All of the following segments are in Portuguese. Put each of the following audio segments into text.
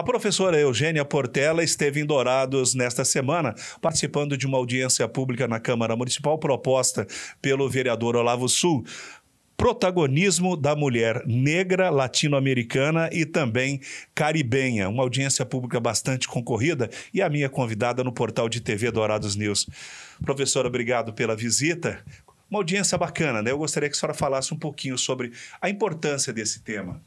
A professora Eugênia Portela esteve em Dourados nesta semana, participando de uma audiência pública na Câmara Municipal proposta pelo vereador Olavo Sul protagonismo da mulher negra, latino-americana e também caribenha. Uma audiência pública bastante concorrida e a minha convidada no portal de TV Dourados News. Professora, obrigado pela visita. Uma audiência bacana, né? Eu gostaria que a senhora falasse um pouquinho sobre a importância desse tema.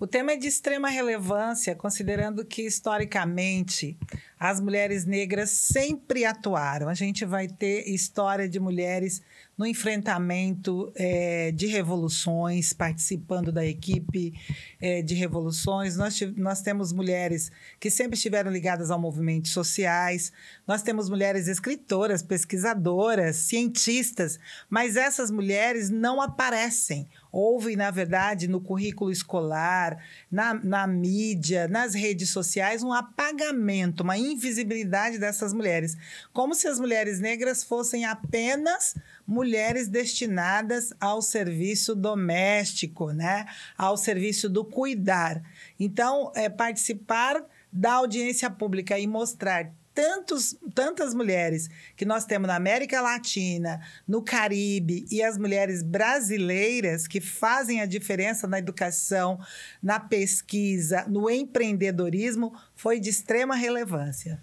O tema é de extrema relevância, considerando que, historicamente, as mulheres negras sempre atuaram. A gente vai ter história de mulheres no enfrentamento é, de revoluções, participando da equipe é, de revoluções. Nós, nós temos mulheres que sempre estiveram ligadas ao movimentos sociais, nós temos mulheres escritoras, pesquisadoras, cientistas, mas essas mulheres não aparecem houve na verdade, no currículo escolar, na, na mídia, nas redes sociais, um apagamento, uma invisibilidade dessas mulheres. Como se as mulheres negras fossem apenas mulheres destinadas ao serviço doméstico, né? ao serviço do cuidar. Então, é, participar da audiência pública e mostrar tantos, tantas mulheres que nós temos na América Latina, no Caribe e as mulheres brasileiras que fazem a diferença na educação, na pesquisa, no empreendedorismo, foi de extrema relevância.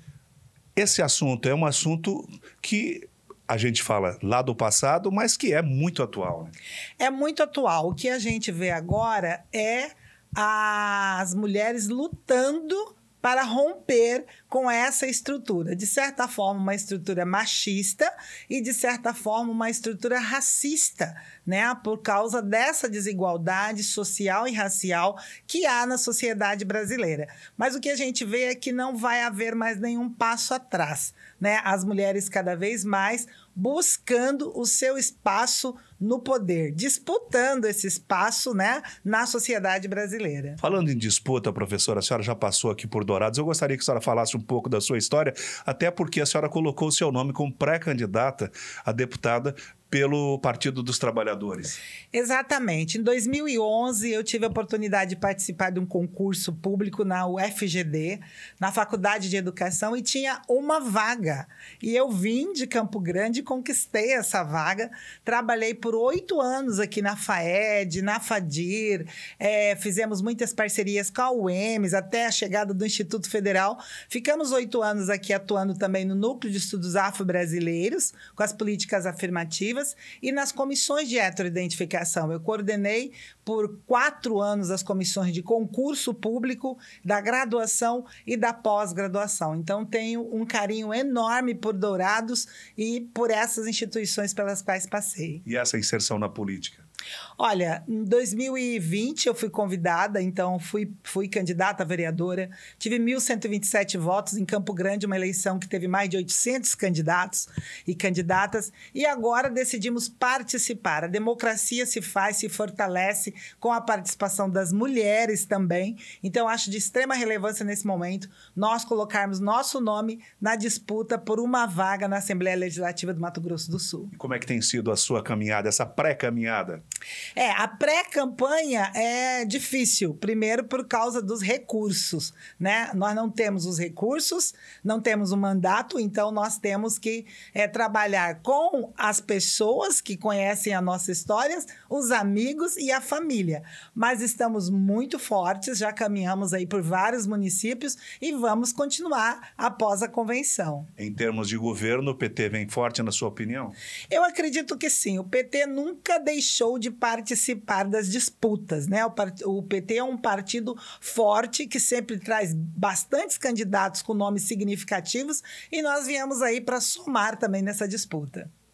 Esse assunto é um assunto que a gente fala lá do passado, mas que é muito atual. Né? É muito atual. O que a gente vê agora é as mulheres lutando para romper com essa estrutura, de certa forma, uma estrutura machista e de certa forma uma estrutura racista, né? Por causa dessa desigualdade social e racial que há na sociedade brasileira. Mas o que a gente vê é que não vai haver mais nenhum passo atrás, né? As mulheres cada vez mais buscando o seu espaço no poder, disputando esse espaço, né, na sociedade brasileira. Falando em disputa, professora, a senhora já passou aqui por Dourados. Eu gostaria que a senhora falasse um pouco da sua história, até porque a senhora colocou o seu nome como pré-candidata a deputada pelo Partido dos Trabalhadores. Exatamente. Em 2011, eu tive a oportunidade de participar de um concurso público na UFGD, na Faculdade de Educação, e tinha uma vaga. E eu vim de Campo Grande e conquistei essa vaga. Trabalhei por oito anos aqui na FAED, na FADIR, é, fizemos muitas parcerias com a UEMES, até a chegada do Instituto Federal. Ficamos oito anos aqui atuando também no Núcleo de Estudos Afro-Brasileiros, com as políticas afirmativas e nas comissões de heteroidentificação. Eu coordenei por quatro anos as comissões de concurso público, da graduação e da pós-graduação. Então, tenho um carinho enorme por Dourados e por essas instituições pelas quais passei. E essa inserção na política? Olha, em 2020 eu fui convidada, então fui, fui candidata a vereadora. Tive 1.127 votos em Campo Grande, uma eleição que teve mais de 800 candidatos e candidatas. E agora decidimos participar. A democracia se faz, se fortalece com a participação das mulheres também. Então acho de extrema relevância nesse momento nós colocarmos nosso nome na disputa por uma vaga na Assembleia Legislativa do Mato Grosso do Sul. Como é que tem sido a sua caminhada, essa pré-caminhada? É, a pré-campanha é difícil, primeiro por causa dos recursos, né? Nós não temos os recursos, não temos o mandato, então nós temos que é, trabalhar com as pessoas que conhecem a nossa história, os amigos e a família. Mas estamos muito fortes, já caminhamos aí por vários municípios e vamos continuar após a convenção. Em termos de governo, o PT vem forte, na sua opinião? Eu acredito que sim. O PT nunca deixou de participar das disputas. Né? O, PT é um partido forte que sempre traz bastantes candidatos com nomes significativos e nós viemos aí para somar também nessa disputa.